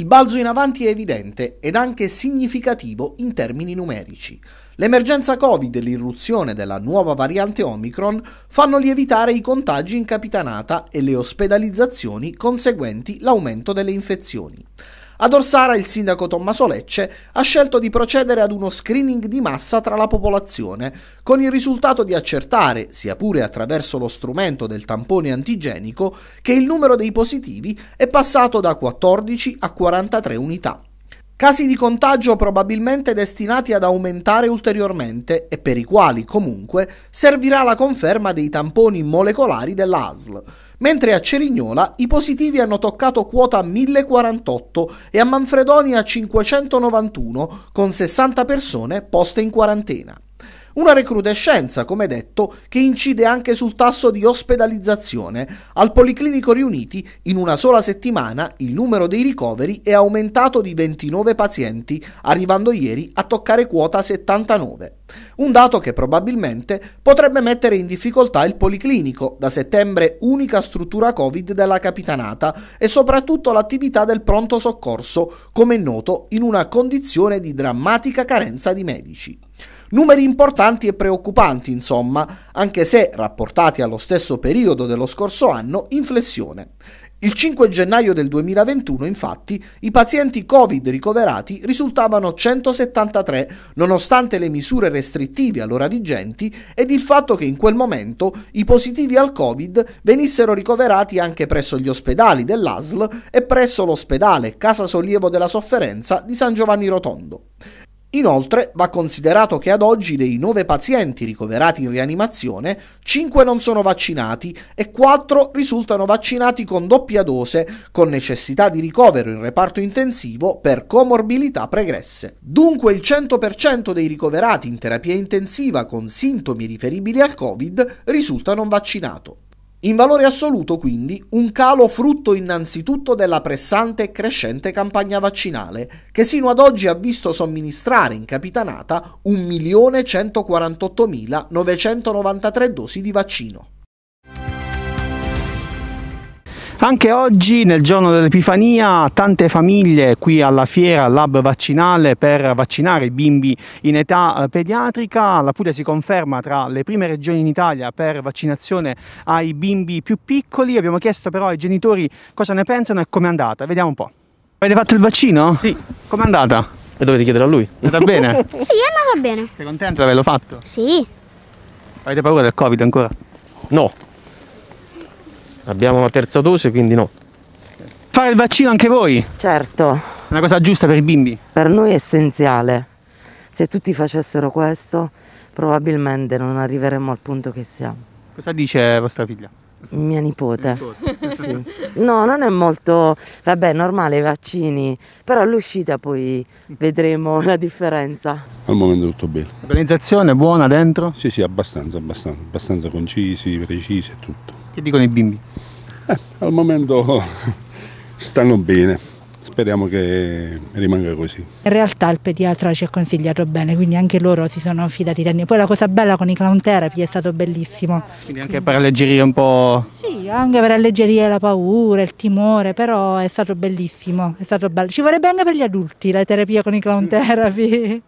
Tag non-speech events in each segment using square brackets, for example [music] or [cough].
Il balzo in avanti è evidente ed anche significativo in termini numerici. L'emergenza Covid e l'irruzione della nuova variante Omicron fanno lievitare i contagi in capitanata e le ospedalizzazioni conseguenti l'aumento delle infezioni. Ad Orsara il sindaco Tommaso Lecce ha scelto di procedere ad uno screening di massa tra la popolazione, con il risultato di accertare, sia pure attraverso lo strumento del tampone antigenico, che il numero dei positivi è passato da 14 a 43 unità. Casi di contagio probabilmente destinati ad aumentare ulteriormente e per i quali comunque servirà la conferma dei tamponi molecolari dell'ASL mentre a Cerignola i positivi hanno toccato quota 1048 e a Manfredonia 591 con 60 persone poste in quarantena. Una recrudescenza, come detto, che incide anche sul tasso di ospedalizzazione. Al Policlinico Riuniti, in una sola settimana, il numero dei ricoveri è aumentato di 29 pazienti, arrivando ieri a toccare quota 79. Un dato che probabilmente potrebbe mettere in difficoltà il Policlinico, da settembre unica struttura Covid della Capitanata, e soprattutto l'attività del pronto soccorso, come è noto in una condizione di drammatica carenza di medici. Numeri importanti e preoccupanti, insomma, anche se rapportati allo stesso periodo dello scorso anno in flessione. Il 5 gennaio del 2021, infatti, i pazienti Covid ricoverati risultavano 173, nonostante le misure restrittive allora vigenti ed il fatto che in quel momento i positivi al Covid venissero ricoverati anche presso gli ospedali dell'ASL e presso l'ospedale Casa Sollievo della Sofferenza di San Giovanni Rotondo. Inoltre va considerato che ad oggi dei 9 pazienti ricoverati in rianimazione, 5 non sono vaccinati e 4 risultano vaccinati con doppia dose, con necessità di ricovero in reparto intensivo per comorbilità pregresse. Dunque il 100% dei ricoverati in terapia intensiva con sintomi riferibili al Covid risulta non vaccinato. In valore assoluto, quindi, un calo frutto innanzitutto della pressante e crescente campagna vaccinale, che sino ad oggi ha visto somministrare in capitanata 1.148.993 dosi di vaccino. Anche oggi, nel giorno dell'Epifania, tante famiglie qui alla fiera al lab vaccinale per vaccinare i bimbi in età eh, pediatrica. La Puglia si conferma tra le prime regioni in Italia per vaccinazione ai bimbi più piccoli. Abbiamo chiesto però ai genitori cosa ne pensano e com'è andata. Vediamo un po'. Avete fatto il vaccino? Sì. Com'è andata? E dovete chiedere a lui. È andata bene? [laughs] sì, è andata bene. Sei contento di averlo fatto? Sì. Avete paura del Covid ancora? No. Abbiamo la terza dose, quindi no. Fare il vaccino anche voi? Certo. È una cosa giusta per i bimbi? Per noi è essenziale. Se tutti facessero questo, probabilmente non arriveremmo al punto che siamo. Cosa dice vostra figlia? Mia nipote. [laughs] Sì. No, non è molto, vabbè, normale i vaccini, però all'uscita poi vedremo la differenza. Al momento tutto bene. L'organizzazione è buona dentro? Sì, sì, abbastanza, abbastanza, abbastanza concisi, precisi e tutto. Che dicono i bimbi? Eh, al momento [laughs] stanno bene speriamo che rimanga così. In realtà il pediatra ci ha consigliato bene, quindi anche loro si sono fidati di noi. Poi la cosa bella con i clown therapy è stato bellissimo. Quindi anche per alleggerire un po'... Sì, anche per alleggerire la paura, il timore, però è stato bellissimo, è stato bello. Ci vorrebbe anche per gli adulti la terapia con i clown therapy.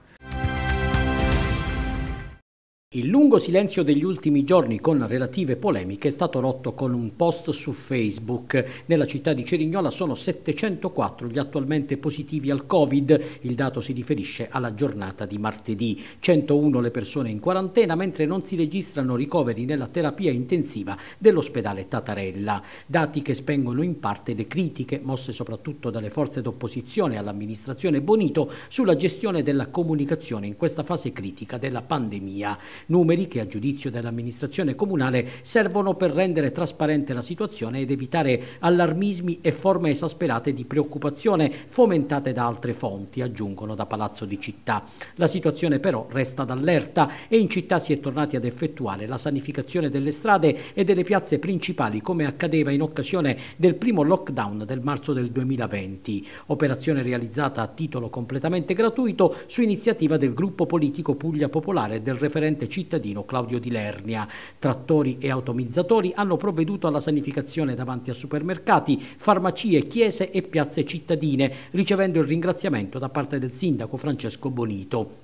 Il lungo silenzio degli ultimi giorni con relative polemiche è stato rotto con un post su Facebook. Nella città di Cerignola sono 704 gli attualmente positivi al Covid, il dato si riferisce alla giornata di martedì. 101 le persone in quarantena, mentre non si registrano ricoveri nella terapia intensiva dell'ospedale Tatarella. Dati che spengono in parte le critiche mosse soprattutto dalle forze d'opposizione all'amministrazione Bonito sulla gestione della comunicazione in questa fase critica della pandemia numeri che a giudizio dell'amministrazione comunale servono per rendere trasparente la situazione ed evitare allarmismi e forme esasperate di preoccupazione fomentate da altre fonti, aggiungono da Palazzo di Città. La situazione però resta d'allerta e in città si è tornati ad effettuare la sanificazione delle strade e delle piazze principali come accadeva in occasione del primo lockdown del marzo del 2020, operazione realizzata a titolo completamente gratuito su iniziativa del gruppo politico Puglia Popolare e del referente cittadino Claudio Di Lernia. Trattori e automizzatori hanno provveduto alla sanificazione davanti a supermercati, farmacie, chiese e piazze cittadine, ricevendo il ringraziamento da parte del sindaco Francesco Bonito.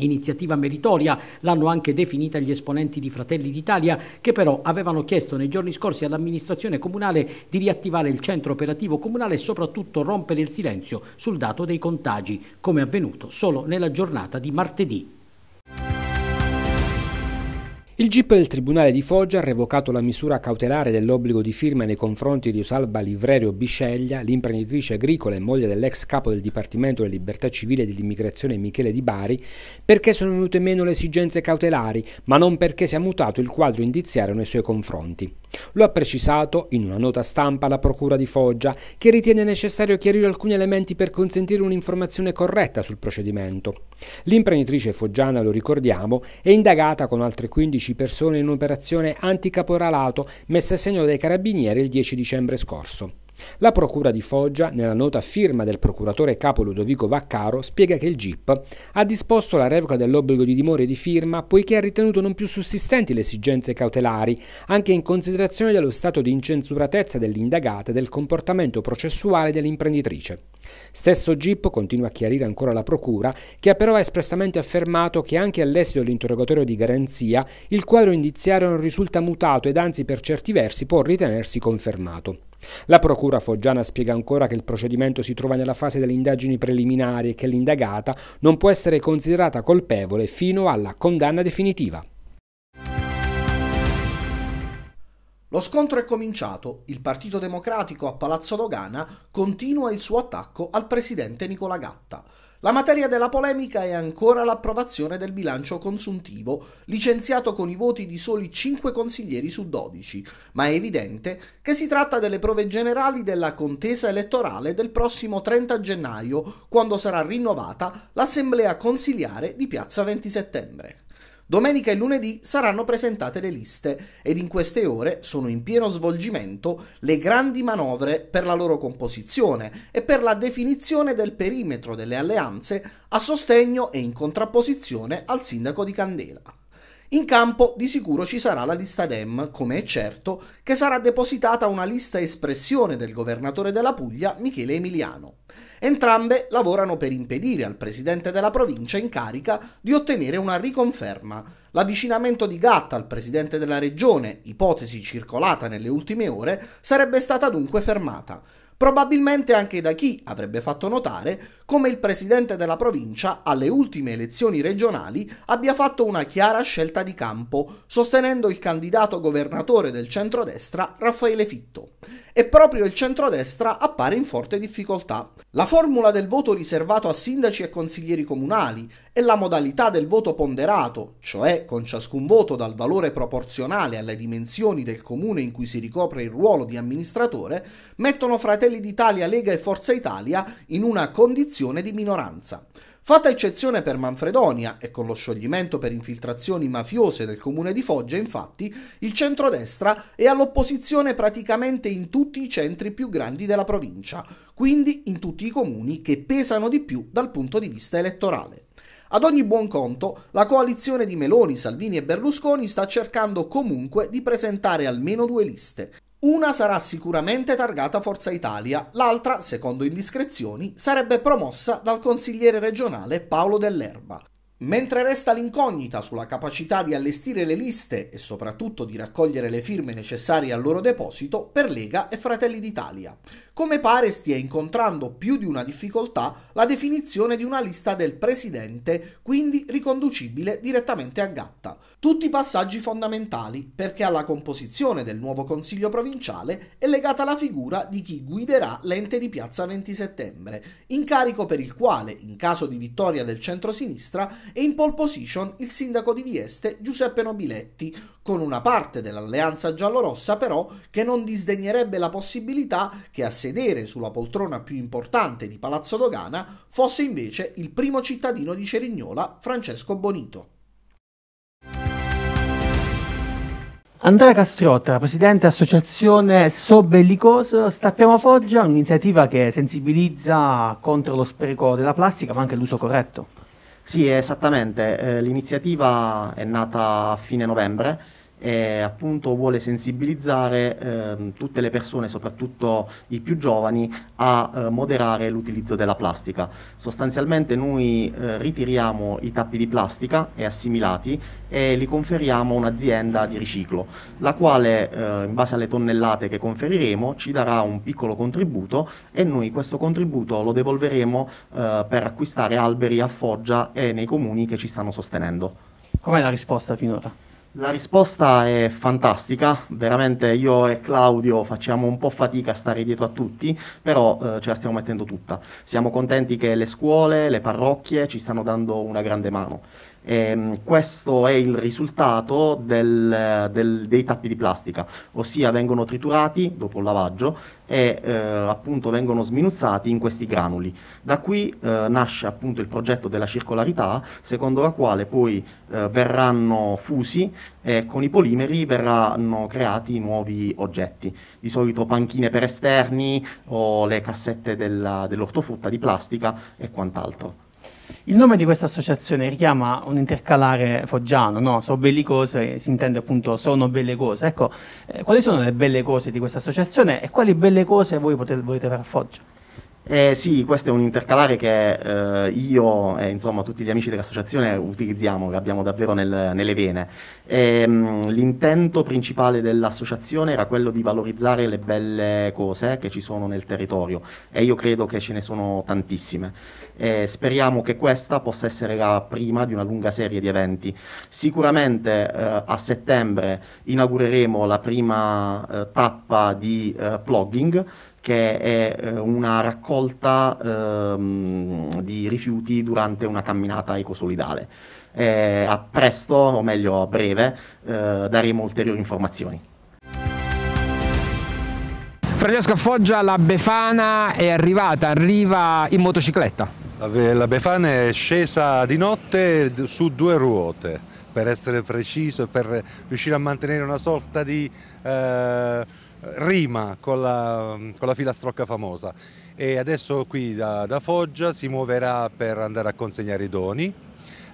Iniziativa meritoria l'hanno anche definita gli esponenti di Fratelli d'Italia che però avevano chiesto nei giorni scorsi all'amministrazione comunale di riattivare il centro operativo comunale e soprattutto rompere il silenzio sul dato dei contagi, come avvenuto solo nella giornata di martedì. Il GIP del Tribunale di Foggia ha revocato la misura cautelare dell'obbligo di firma nei confronti di Usalba Livrerio Bisceglia, l'imprenditrice agricola e moglie dell'ex capo del Dipartimento delle Libertà Civili e dell'Immigrazione Michele Di Bari, perché sono venute meno le esigenze cautelari, ma non perché si è mutato il quadro indiziario nei suoi confronti. Lo ha precisato in una nota stampa la Procura di Foggia, che ritiene necessario chiarire alcuni elementi per consentire un'informazione corretta sul procedimento. L'imprenditrice foggiana, lo ricordiamo, è indagata con altre 15 11 persone in operazione anticaporalato messa a segno dai carabinieri il 10 dicembre scorso. La procura di Foggia, nella nota firma del procuratore capo Ludovico Vaccaro, spiega che il GIP ha disposto la revoca dell'obbligo di dimora e di firma poiché ha ritenuto non più sussistenti le esigenze cautelari, anche in considerazione dello stato di incensuratezza dell'indagata e del comportamento processuale dell'imprenditrice. Stesso Gip continua a chiarire ancora la procura, che ha però espressamente affermato che anche all'esito dell'interrogatorio di garanzia il quadro indiziario non risulta mutato ed anzi per certi versi può ritenersi confermato. La procura foggiana spiega ancora che il procedimento si trova nella fase delle indagini preliminari e che l'indagata non può essere considerata colpevole fino alla condanna definitiva. Lo scontro è cominciato, il Partito Democratico a Palazzo Dogana continua il suo attacco al presidente Nicola Gatta. La materia della polemica è ancora l'approvazione del bilancio consuntivo, licenziato con i voti di soli 5 consiglieri su 12, ma è evidente che si tratta delle prove generali della contesa elettorale del prossimo 30 gennaio, quando sarà rinnovata l'assemblea consiliare di Piazza 20 settembre. Domenica e lunedì saranno presentate le liste ed in queste ore sono in pieno svolgimento le grandi manovre per la loro composizione e per la definizione del perimetro delle alleanze a sostegno e in contrapposizione al sindaco di Candela. In campo di sicuro ci sarà la lista DEM, come è certo, che sarà depositata una lista espressione del governatore della Puglia Michele Emiliano. Entrambe lavorano per impedire al presidente della provincia in carica di ottenere una riconferma. L'avvicinamento di Gatta al presidente della regione, ipotesi circolata nelle ultime ore, sarebbe stata dunque fermata probabilmente anche da chi avrebbe fatto notare come il presidente della provincia alle ultime elezioni regionali abbia fatto una chiara scelta di campo, sostenendo il candidato governatore del centrodestra Raffaele Fitto. E proprio il centrodestra appare in forte difficoltà. La formula del voto riservato a sindaci e consiglieri comunali e la modalità del voto ponderato, cioè con ciascun voto dal valore proporzionale alle dimensioni del comune in cui si ricopre il ruolo di amministratore, mettono fratelli Fratelli d'Italia, Lega e Forza Italia in una condizione di minoranza. Fatta eccezione per Manfredonia e con lo scioglimento per infiltrazioni mafiose del comune di Foggia, infatti, il centrodestra è all'opposizione praticamente in tutti i centri più grandi della provincia, quindi in tutti i comuni che pesano di più dal punto di vista elettorale. Ad ogni buon conto, la coalizione di Meloni, Salvini e Berlusconi sta cercando comunque di presentare almeno due liste, una sarà sicuramente targata Forza Italia, l'altra, secondo indiscrezioni, sarebbe promossa dal consigliere regionale Paolo Dell'Erba. Mentre resta l'incognita sulla capacità di allestire le liste e soprattutto di raccogliere le firme necessarie al loro deposito per Lega e Fratelli d'Italia come pare stia incontrando più di una difficoltà la definizione di una lista del presidente, quindi riconducibile direttamente a Gatta. Tutti passaggi fondamentali perché alla composizione del nuovo Consiglio provinciale è legata la figura di chi guiderà l'ente di Piazza 20 settembre, incarico per il quale, in caso di vittoria del centro-sinistra, è in pole position il sindaco di Vieste Giuseppe Nobiletti, con una parte dell'alleanza giallorossa però che non disdegnerebbe la possibilità che a sedere sulla poltrona più importante di Palazzo Dogana fosse invece il primo cittadino di Cerignola, Francesco Bonito. Andrea Castriotta, presidente associazione So Bellicoso, Stappiamo a Foggia, un'iniziativa che sensibilizza contro lo spreco della plastica ma anche l'uso corretto. Sì, esattamente, eh, l'iniziativa è nata a fine novembre e appunto vuole sensibilizzare eh, tutte le persone, soprattutto i più giovani, a eh, moderare l'utilizzo della plastica. Sostanzialmente noi eh, ritiriamo i tappi di plastica e assimilati e li conferiamo a un'azienda di riciclo, la quale eh, in base alle tonnellate che conferiremo ci darà un piccolo contributo e noi questo contributo lo devolveremo eh, per acquistare alberi a Foggia e nei comuni che ci stanno sostenendo. Com'è la risposta finora? La risposta è fantastica, veramente io e Claudio facciamo un po' fatica a stare dietro a tutti, però eh, ce la stiamo mettendo tutta. Siamo contenti che le scuole, le parrocchie ci stanno dando una grande mano. E ehm, questo è il risultato del, del, dei tappi di plastica, ossia vengono triturati dopo il lavaggio e eh, appunto vengono sminuzzati in questi granuli. Da qui eh, nasce appunto il progetto della circolarità, secondo la quale poi eh, verranno fusi e con i polimeri verranno creati nuovi oggetti, di solito panchine per esterni o le cassette della, dell'ortofrutta di plastica e quant'altro. Il nome di questa associazione richiama un intercalare foggiano, no? So belli cose, si intende appunto sono belle cose. Ecco, eh, quali sono le belle cose di questa associazione e quali belle cose voi potete, volete fare a Foggia? Eh, sì, questo è un intercalare che eh, io e insomma, tutti gli amici dell'associazione utilizziamo, che abbiamo davvero nel, nelle vene. E, ehm, mh, l'intento principale dell'associazione era quello di valorizzare le belle cose che ci sono nel territorio e io credo che ce ne sono tantissime. E eh, speriamo che questa possa essere la prima di una lunga serie di eventi. Sicuramente eh, a settembre inaugureremo la prima eh, tappa di eh, blogging che è eh, una raccolta ehm, di rifiuti durante una camminata ecosolidale. Eh, a presto, o meglio a breve, eh, daremo ulteriori informazioni. Francesco Foggia, la Befana è arrivata, arriva in motocicletta. La Befana è scesa di notte su due ruote, per essere preciso, per riuscire a mantenere una sorta di... Eh rima con la, con la filastrocca famosa e adesso qui da, da Foggia si muoverà per andare a consegnare i doni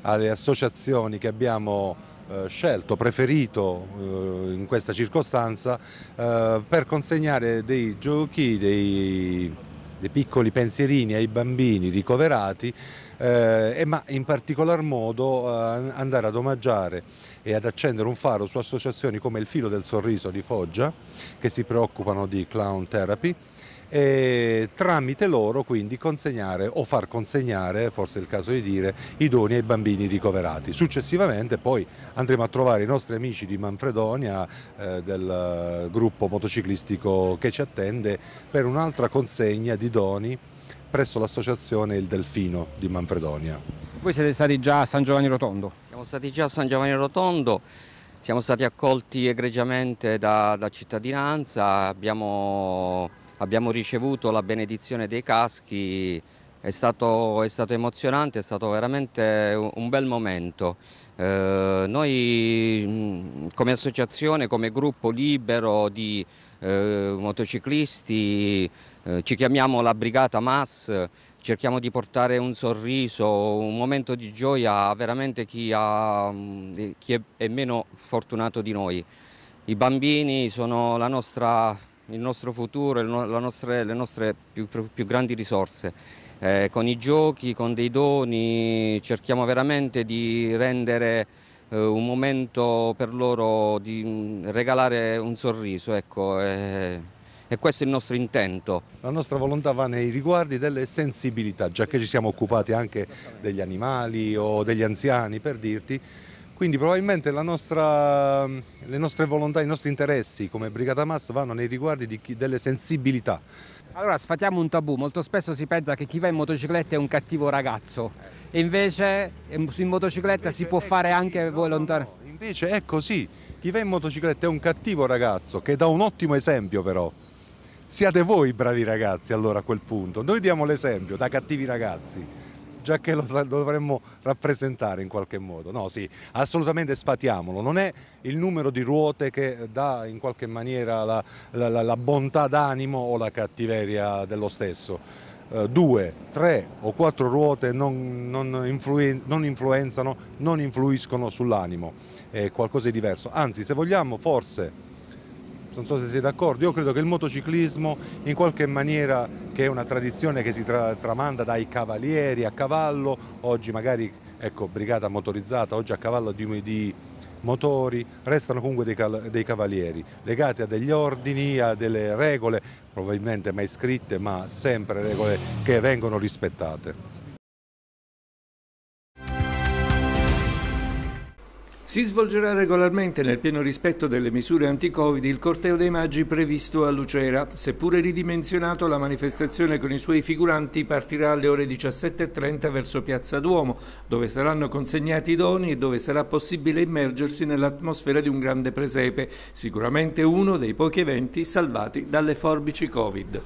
alle associazioni che abbiamo eh, scelto, preferito eh, in questa circostanza eh, per consegnare dei giochi, dei, dei, piccoli pensierini ai bambini ricoverati, e, ma in particolar modo andare ad omaggiare e ad accendere un faro su associazioni come il Filo del Sorriso di Foggia, che si preoccupano di clown therapy, e tramite loro quindi consegnare o far consegnare, forse è il caso di dire, i doni ai bambini ricoverati. Successivamente poi andremo a trovare i nostri amici di Manfredonia, eh, del gruppo motociclistico che ci attende, per un'altra consegna di doni presso l'associazione Il Delfino di Manfredonia. Voi siete stati già a San Giovanni Rotondo? Siamo stati già a San Giovanni Rotondo, siamo stati accolti egregiamente da, da cittadinanza, abbiamo, abbiamo, ricevuto la benedizione dei caschi, è stato, è stato emozionante, è stato veramente un, bel momento. Eh, noi mm, come associazione, come gruppo libero di eh, motociclisti, eh, ci chiamiamo la Brigata MAS, cerchiamo di portare un sorriso, un momento di gioia a veramente chi, ha, mm, eh, chi è meno fortunato di noi. I bambini sono nostra, il nostro futuro, nostre, le nostre più, più grandi risorse. Eh, con i giochi, con dei doni, cerchiamo veramente di rendere eh, un momento per loro, di mm, regalare un sorriso. Ecco, eh e questo è il nostro intento. La nostra volontà va nei riguardi delle sensibilità, già che ci siamo occupati anche degli animali o degli anziani, per dirti, quindi probabilmente nostra, le nostre volontà, i nostri interessi come Brigata Mass vanno nei riguardi chi, delle sensibilità. Allora sfatiamo un tabù, molto spesso si pensa che chi va in motocicletta è un cattivo ragazzo e invece eh, in motocicletta invece si può fare così, anche no, No, no. Invece è così, chi va in motocicletta è un cattivo ragazzo che dà un ottimo esempio però. Siate voi bravi ragazzi allora a quel punto, noi diamo l'esempio da cattivi ragazzi, già che lo, dovremmo rappresentare in qualche modo. No sì, assolutamente sfatiamolo, non è il numero di ruote che dà in qualche maniera la, la, la, la bontà d'animo o la cattiveria dello stesso. Uh, due, tre o quattro ruote non, non, influen non influenzano, non influiscono sull'animo, è qualcosa di diverso. Anzi, se vogliamo, forse non so se siete d'accordo, io credo che il motociclismo in qualche maniera, che è una tradizione che si tra tramanda dai cavalieri a cavallo, oggi magari ecco, brigata motorizzata, oggi a cavallo di, di motori, restano comunque dei, dei, cavalieri, legati a degli ordini, a delle regole, probabilmente mai scritte, ma sempre regole che vengono rispettate. Si svolgerà regolarmente nel pieno rispetto delle misure anti-Covid il corteo dei Maggi previsto a Lucera. Seppure ridimensionato, la manifestazione con i suoi figuranti partirà alle ore 17.30 verso Piazza Duomo, dove saranno consegnati i doni e dove sarà possibile immergersi nell'atmosfera di un grande presepe, sicuramente uno dei pochi eventi salvati dalle forbici Covid.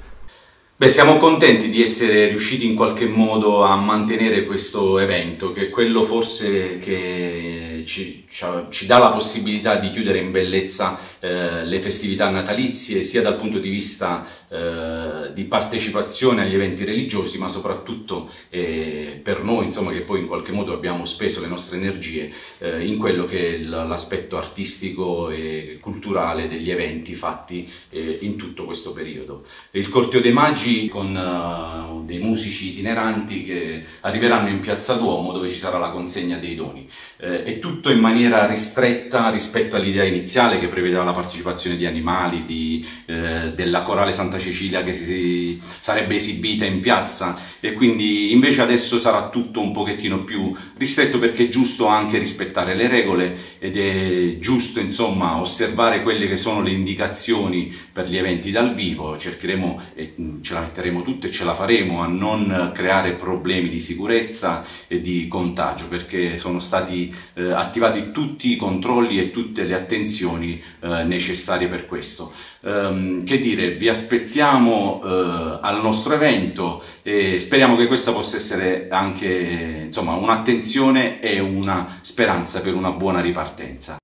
Beh, siamo contenti di essere riusciti in qualche modo a mantenere questo evento, che è quello forse che ci, ci, dà la possibilità di chiudere in bellezza eh, le festività natalizie sia dal punto di vista eh, di partecipazione agli eventi religiosi ma soprattutto eh, per noi insomma che poi in qualche modo abbiamo speso le nostre energie eh, in quello che è l'aspetto artistico e culturale degli eventi fatti eh, in tutto questo periodo. Il Corteo dei Magi con eh, dei musici itineranti che arriveranno in Piazza Duomo dove ci sarà la consegna dei doni e tutto tutto in maniera ristretta rispetto all'idea iniziale che prevedeva la partecipazione di animali, di, eh, della corale Santa Cecilia che si sarebbe esibita in piazza e quindi invece adesso sarà tutto un pochettino più ristretto perché è giusto anche rispettare le regole ed è giusto insomma osservare quelle che sono le indicazioni per gli eventi dal vivo, cercheremo e mm, ce la metteremo tutte e ce la faremo a non creare problemi di sicurezza e di contagio perché sono stati eh, attivati tutti i controlli e tutte le attenzioni eh, necessarie per questo. Um, che dire, vi aspettiamo uh, al nostro evento e speriamo che questa possa essere anche un'attenzione e una speranza per una buona ripartenza.